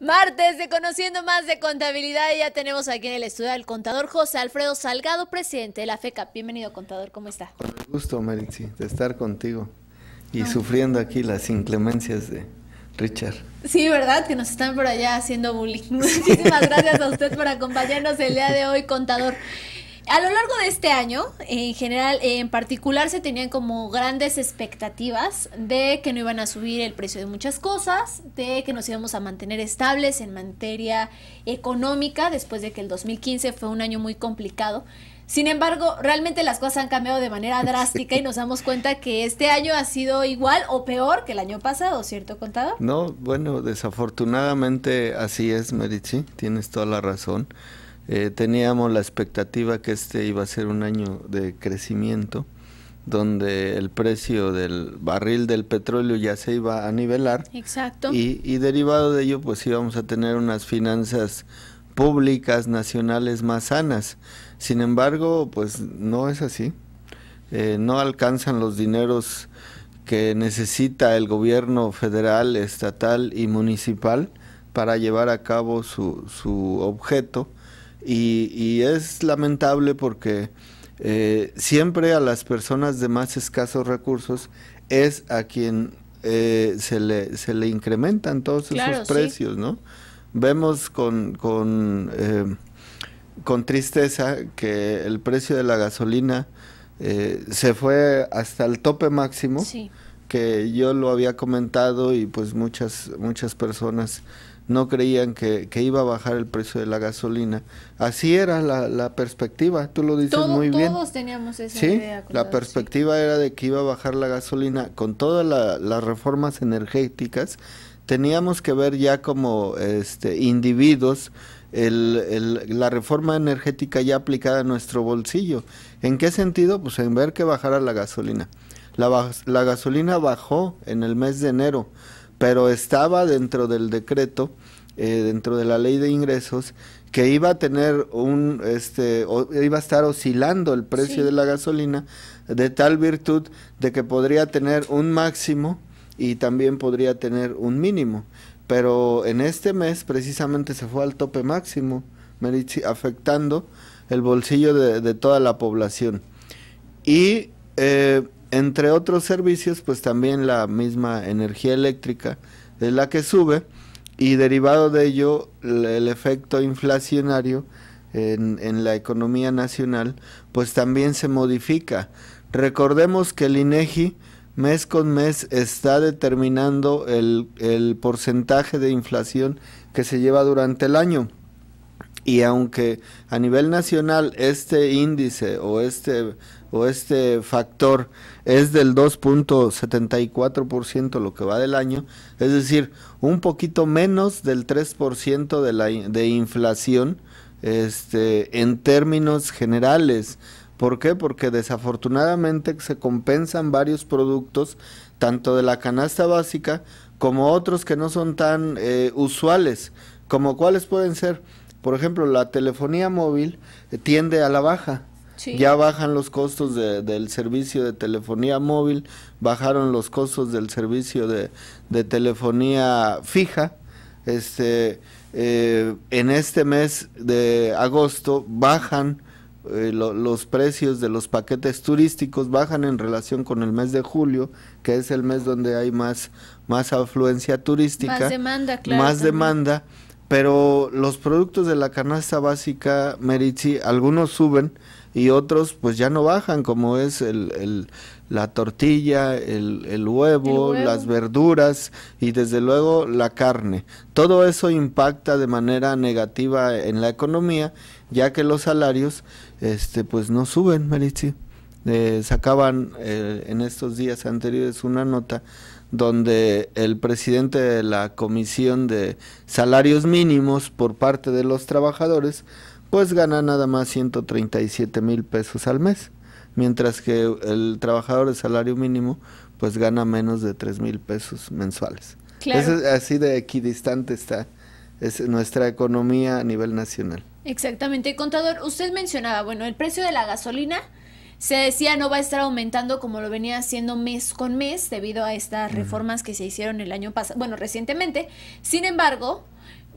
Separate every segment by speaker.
Speaker 1: Martes de Conociendo Más de Contabilidad, ya tenemos aquí en el estudio al contador José Alfredo Salgado, presidente de la FECA. Bienvenido, contador, ¿cómo está? Con
Speaker 2: gusto, Meritsi, de estar contigo y sufriendo aquí las inclemencias de Richard.
Speaker 1: Sí, ¿verdad? Que nos están por allá haciendo bullying. Muchísimas gracias a usted por acompañarnos el día de hoy, contador. A lo largo de este año, en general, en particular, se tenían como grandes expectativas de que no iban a subir el precio de muchas cosas, de que nos íbamos a mantener estables en materia económica, después de que el 2015 fue un año muy complicado. Sin embargo, realmente las cosas han cambiado de manera drástica y nos damos cuenta que este año ha sido igual o peor que el año pasado, ¿cierto, contador?
Speaker 2: No, bueno, desafortunadamente así es, Merici, tienes toda la razón. Eh, teníamos la expectativa que este iba a ser un año de crecimiento, donde el precio del barril del petróleo ya se iba a nivelar.
Speaker 1: Exacto. Y,
Speaker 2: derivado de ello, pues íbamos a tener unas finanzas públicas nacionales más sanas. Sin embargo, pues no es así. Eh, no alcanzan los dineros que necesita el gobierno federal, estatal y municipal para llevar a cabo su, su objeto y, es lamentable porque eh, siempre a las personas de más escasos recursos es a quien eh, se, le, se le incrementan todos esos precios, ¿no? Vemos con, eh, con, tristeza que el precio de la gasolina se fue hasta el tope máximo, que yo lo había comentado y pues muchas, muchas personas no creían que, que, iba a bajar el precio de la gasolina. Así era la, perspectiva, tú lo dices muy bien.
Speaker 1: Todos teníamos esa idea. la
Speaker 2: perspectiva era de que iba a bajar la gasolina. Con todas las reformas energéticas, teníamos que ver ya como este, individuos la reforma energética ya aplicada a nuestro bolsillo. ¿En qué sentido? Pues en ver que bajara la gasolina. La, la gasolina bajó en el mes de enero pero estaba dentro del decreto, eh, dentro de la ley de ingresos, que iba a tener un, este, iba a estar oscilando el precio de la gasolina de tal virtud de que podría tener un máximo y también podría tener un mínimo. Pero en este mes precisamente se fue al tope máximo, afectando el bolsillo de, toda la población. Y eh, entre otros servicios, pues también la misma energía eléctrica es la que sube y derivado de ello el efecto inflacionario en, la economía nacional, pues también se modifica. Recordemos que el INEGI mes con mes está determinando el, el porcentaje de inflación que se lleva durante el año. Y aunque a nivel nacional este índice o este o este factor es del 2.74% lo que va del año, es decir, un poquito menos del 3% de, la, de inflación este, en términos generales. ¿Por qué? Porque desafortunadamente se compensan varios productos, tanto de la canasta básica como otros que no son tan eh, usuales, como cuáles pueden ser. Por ejemplo, la telefonía móvil eh, tiende a la baja, ya bajan los costos de, del servicio de telefonía móvil, bajaron los costos del servicio de, telefonía fija. Este, eh, en este mes de agosto bajan eh, los precios de los paquetes turísticos bajan en relación con el mes de julio, que es el mes donde hay más, más afluencia turística. Más
Speaker 1: demanda, claro. Más
Speaker 2: demanda, pero los productos de la canasta básica, Merici, algunos suben, y otros pues ya no bajan, como es el, la tortilla, el, huevo, las verduras y desde luego la carne. Todo eso impacta de manera negativa en la economía, ya que los salarios este pues no suben, Maritzi. Eh, sacaban eh, en estos días anteriores una nota donde el presidente de la Comisión de Salarios Mínimos por parte de los trabajadores pues gana nada más 137 mil pesos al mes, mientras que el trabajador de salario mínimo pues gana menos de 3 mil pesos mensuales. Es así de equidistante está es nuestra economía a nivel nacional.
Speaker 1: Exactamente, contador, usted mencionaba, bueno, el precio de la gasolina se decía no va a estar aumentando como lo venía haciendo mes con mes debido a estas reformas que se hicieron el año pasado, bueno, recientemente. Sin embargo,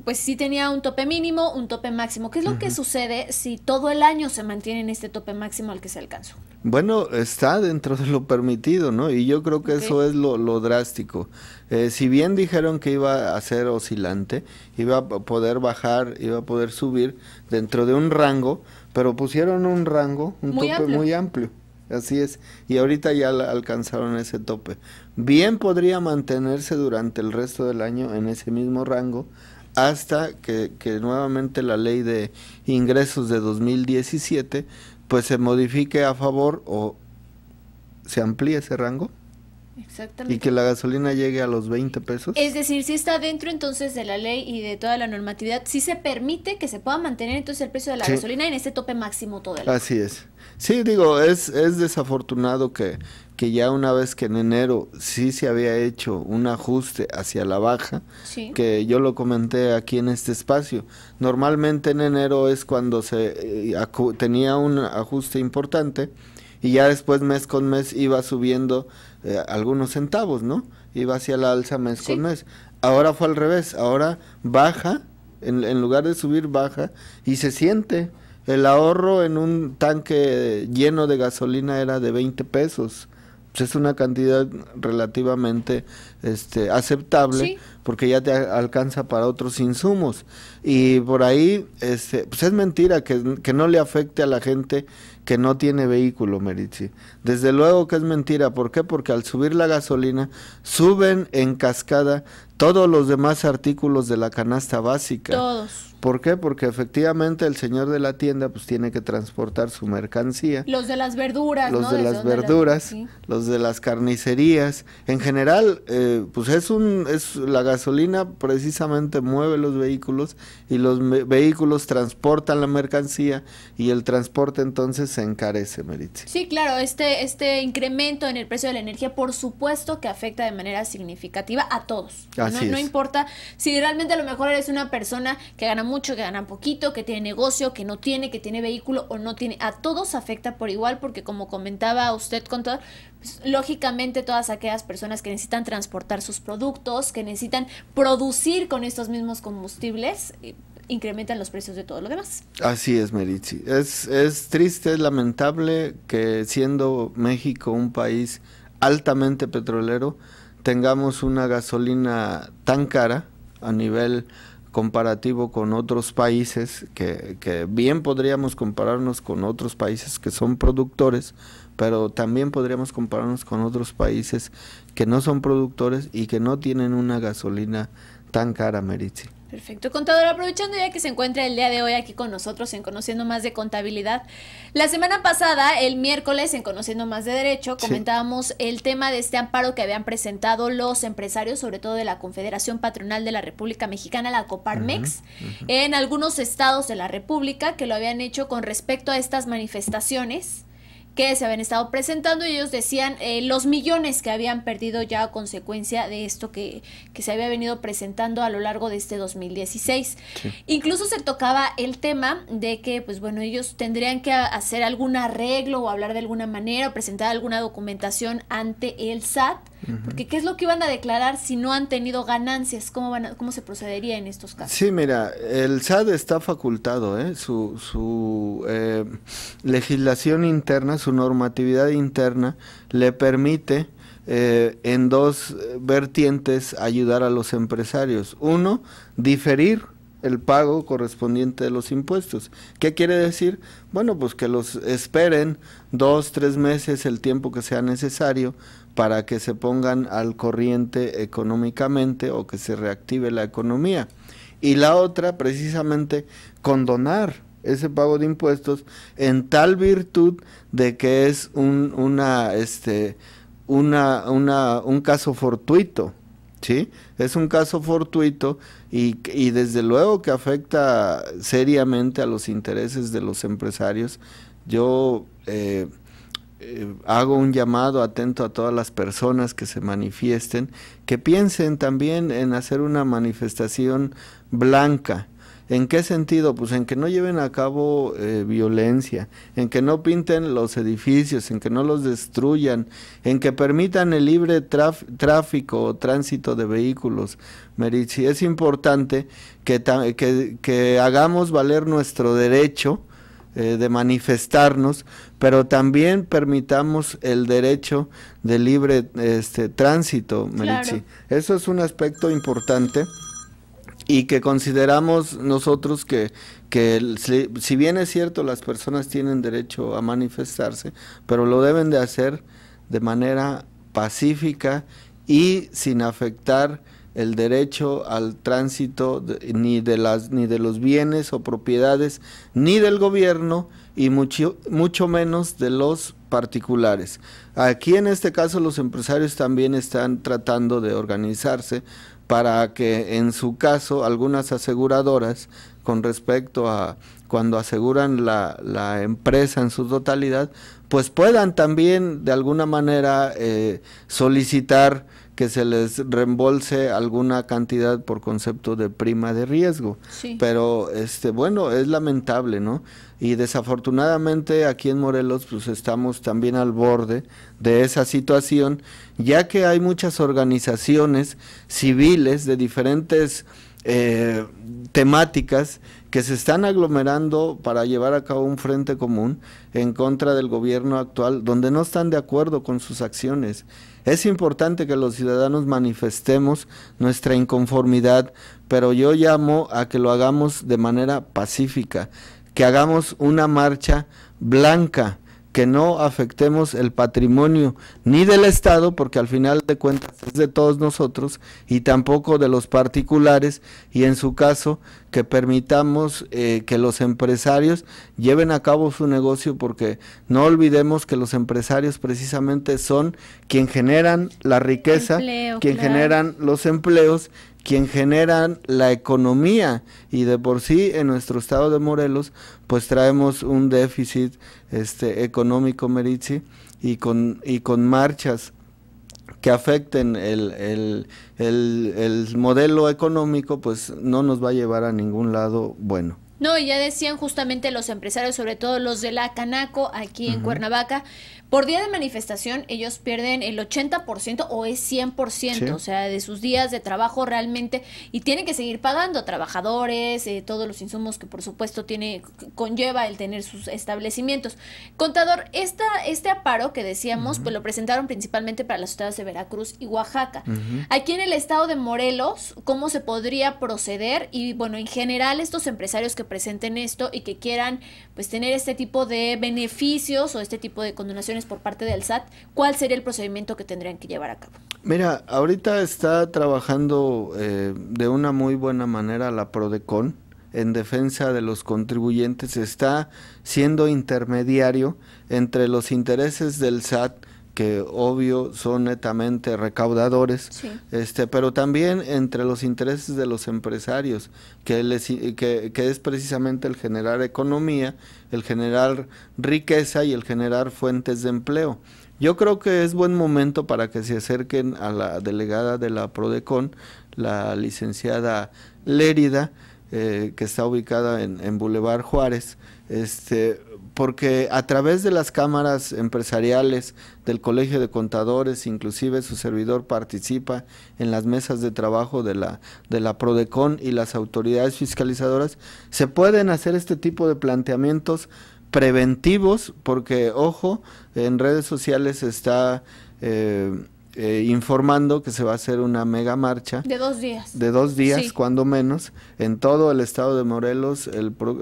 Speaker 1: pues sí tenía un tope mínimo, un tope máximo. ¿Qué es lo que sucede si todo el año se mantiene en este tope máximo al que se alcanzó?
Speaker 2: Bueno, está dentro de lo permitido, ¿no? Y yo creo que eso es lo, drástico. Eh, si bien dijeron que iba a ser oscilante, iba a poder bajar, iba a poder subir dentro de un rango, pero pusieron un rango, un tope muy amplio. Así es. Y ahorita ya alcanzaron ese tope. Bien podría mantenerse durante el resto del año en ese mismo rango hasta que, nuevamente la ley de ingresos de 2017 pues se modifique a favor o se amplíe ese rango.
Speaker 1: Exactamente. Y que
Speaker 2: la gasolina llegue a los 20 pesos. Es
Speaker 1: decir, si está dentro entonces de la ley y de toda la normatividad, si se permite que se pueda mantener entonces el precio de la gasolina en ese tope máximo todo el año.
Speaker 2: Así es. Sí, digo, es, es desafortunado que, ya una vez que en enero sí se había hecho un ajuste hacia la baja, que yo lo comenté aquí en este espacio, normalmente en enero es cuando se eh, tenía un ajuste importante y ya después mes con mes iba subiendo eh, algunos centavos, ¿no? Iba hacia la alza mes con mes. Ahora fue al revés, ahora baja, en, lugar de subir baja y se siente. El ahorro en un tanque lleno de gasolina era de 20 pesos. Pues, es una cantidad relativamente este, aceptable. Sí porque ya te alcanza para otros insumos. Y por ahí, este, pues es mentira que, que no le afecte a la gente que no tiene vehículo, Meritzi. Desde luego que es mentira. ¿Por qué? Porque al subir la gasolina, suben en cascada todos los demás artículos de la canasta básica. Todos. ¿Por qué? Porque efectivamente el señor de la tienda pues tiene que transportar su mercancía.
Speaker 1: Los de las verduras. Los ¿no? de, las verduras,
Speaker 2: los de las carnicerías. En general, eh, pues es un, es la gasolina gasolina precisamente mueve los vehículos y los vehículos transportan la mercancía y el transporte entonces se encarece, Meritzi.
Speaker 1: Sí, claro, este, este incremento en el precio de la energía por supuesto que afecta de manera significativa a todos. no, importa si realmente a lo mejor eres una persona que gana mucho, que gana poquito, que tiene negocio, que no tiene, que tiene vehículo o no tiene, a todos afecta por igual porque como comentaba usted con todo, pues, lógicamente todas aquellas personas que necesitan transportar sus productos, que necesitan producir con estos mismos combustibles, eh, incrementan los precios de todo lo demás.
Speaker 2: Así es, Meritzi. Es, es triste, es lamentable que siendo México un país altamente petrolero, tengamos una gasolina tan cara a nivel comparativo con otros países, que, bien podríamos compararnos con otros países que son productores, pero también podríamos compararnos con otros países que no son productores y que no tienen una gasolina tan cara, Meritzi.
Speaker 1: Perfecto, contador. Aprovechando ya que se encuentra el día de hoy aquí con nosotros en Conociendo Más de Contabilidad, la semana pasada, el miércoles, en Conociendo Más de Derecho, comentábamos el tema de este amparo que habían presentado los empresarios, sobre todo de la Confederación Patronal de la República Mexicana, la Coparmex, en algunos estados de la República que lo habían hecho con respecto a estas manifestaciones que se habían estado presentando y ellos decían eh, los millones que habían perdido ya a consecuencia de esto que, se había venido presentando a lo largo de este 2016. Incluso se tocaba el tema de que, pues bueno, ellos tendrían que hacer algún arreglo o hablar de alguna manera o presentar alguna documentación ante el SAT porque ¿qué es lo que iban a declarar si no han tenido ganancias? ¿Cómo, cómo se procedería en estos casos?
Speaker 2: Sí, mira, el SAD está facultado, ¿eh? su, eh, legislación interna, su normatividad interna le permite eh, en dos vertientes ayudar a los empresarios. Uno, diferir el pago correspondiente de los impuestos. ¿Qué quiere decir? Bueno, pues que los esperen dos, tres meses, el tiempo que sea necesario para que se pongan al corriente económicamente o que se reactive la economía. Y la otra, precisamente, condonar ese pago de impuestos en tal virtud de que es un, una, este, una, un caso fortuito, ¿sí? Es un caso fortuito y, desde luego que afecta seriamente a los intereses de los empresarios. Yo... Eh, eh, hago un llamado atento a todas las personas que se manifiesten, que piensen también en hacer una manifestación blanca. ¿En qué sentido? Pues en que no lleven a cabo eh, violencia, en que no pinten los edificios, en que no los destruyan, en que permitan el libre tráfico o tránsito de vehículos. es importante que hagamos valer nuestro derecho eh, de manifestarnos, pero también permitamos el derecho de libre este, tránsito, Eso es un aspecto importante y que consideramos nosotros que, si, bien es cierto las personas tienen derecho a manifestarse, pero lo deben de hacer de manera pacífica y sin afectar el derecho al tránsito ni, de las, ni de los bienes o propiedades, ni del gobierno y mucho, mucho menos de los particulares. Aquí en este caso los empresarios también están tratando de organizarse para que en su caso algunas aseguradoras con respecto a cuando aseguran la, empresa en su totalidad, pues puedan también de alguna manera eh, solicitar que se les reembolse alguna cantidad por concepto de prima de riesgo. Pero este bueno, es lamentable, ¿no? Y desafortunadamente aquí en Morelos pues estamos también al borde de esa situación, ya que hay muchas organizaciones civiles de diferentes eh, temáticas que se están aglomerando para llevar a cabo un frente común en contra del gobierno actual, donde no están de acuerdo con sus acciones. Es importante que los ciudadanos manifestemos nuestra inconformidad, pero yo llamo a que lo hagamos de manera pacífica, que hagamos una marcha blanca que no afectemos el patrimonio ni del Estado, porque al final de cuentas es de todos nosotros, y tampoco de los particulares, y en su caso que permitamos eh, que los empresarios lleven a cabo su negocio, porque no olvidemos que los empresarios precisamente son quien generan la riqueza, quien generan los empleos, quien generan la economía y de por sí en nuestro estado de Morelos pues traemos un déficit este económico Meritzi y con y con marchas que afecten el, el, el modelo económico pues no nos va a llevar a ningún lado bueno.
Speaker 1: No, ya decían justamente los empresarios, sobre todo los de la Canaco aquí en Cuernavaca, por día de manifestación ellos pierden el 80% o es 100%, o sea, de sus días de trabajo realmente y tienen que seguir pagando trabajadores, eh, todos los insumos que por supuesto tiene conlleva el tener sus establecimientos. Contador, esta, este aparo que decíamos, pues lo presentaron principalmente para las ciudades de Veracruz y Oaxaca. Aquí en el estado de Morelos, ¿cómo se podría proceder? Y bueno, en general estos empresarios que presenten esto y que quieran pues tener este tipo de beneficios o este tipo de condonaciones por parte del SAT, ¿cuál sería el procedimiento que tendrían que llevar a cabo?
Speaker 2: Mira, ahorita está trabajando eh, de una muy buena manera la PRODECON en defensa de los contribuyentes, está siendo intermediario entre los intereses del SAT que obvio son netamente recaudadores, este, pero también entre los intereses de los empresarios, que, les, que, es precisamente el generar economía, el generar riqueza y el generar fuentes de empleo. Yo creo que es buen momento para que se acerquen a la delegada de la PRODECON, la licenciada Lérida, eh, que está ubicada en, en Boulevard Juárez, este, porque a través de las cámaras empresariales del Colegio de Contadores, inclusive su servidor participa en las mesas de trabajo de la, de la PRODECON y las autoridades fiscalizadoras, se pueden hacer este tipo de planteamientos preventivos, porque, ojo, en redes sociales está... Eh, eh, informando que se va a hacer una mega marcha. De dos días. De dos días, cuando menos, en todo el estado de Morelos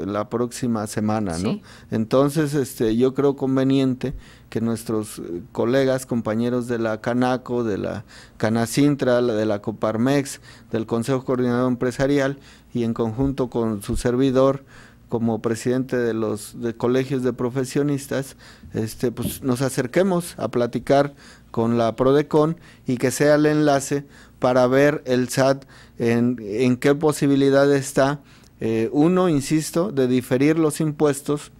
Speaker 2: la próxima semana, ¿no? Entonces, este, yo creo conveniente que nuestros eh, colegas, compañeros de la Canaco, de la Canacintra, de la Coparmex, del Consejo Coordinador Empresarial y en conjunto con su servidor, como presidente de los colegios de profesionistas, este, pues nos acerquemos a platicar con la PRODECON y que sea el enlace para ver el SAT en, en qué posibilidad está, eh, uno, insisto, de diferir los impuestos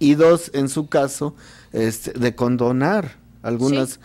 Speaker 2: y dos, en su caso, este, de condonar algunas,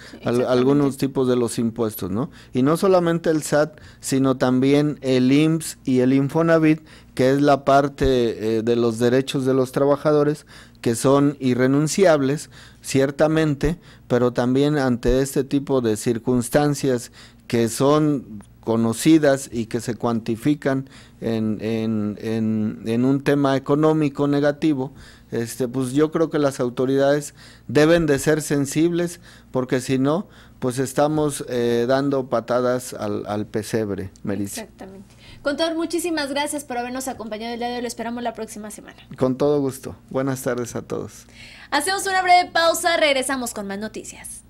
Speaker 2: algunos tipos de los impuestos, ¿no? Y no solamente el SAT, sino también el IMSS y el Infonavit, que es la parte eh, de los derechos de los trabajadores, que son irrenunciables, ciertamente, pero también ante este tipo de circunstancias que son conocidas y que se cuantifican en, en, en, un tema económico negativo, este, pues yo creo que las autoridades deben de ser sensibles porque si no, pues estamos eh, dando patadas al, al pesebre, Melissa.
Speaker 1: Exactamente. Contador, muchísimas gracias por habernos acompañado el día de hoy. Lo esperamos la próxima semana.
Speaker 2: Con todo gusto. Buenas tardes a todos.
Speaker 1: Hacemos una breve pausa, regresamos con más noticias.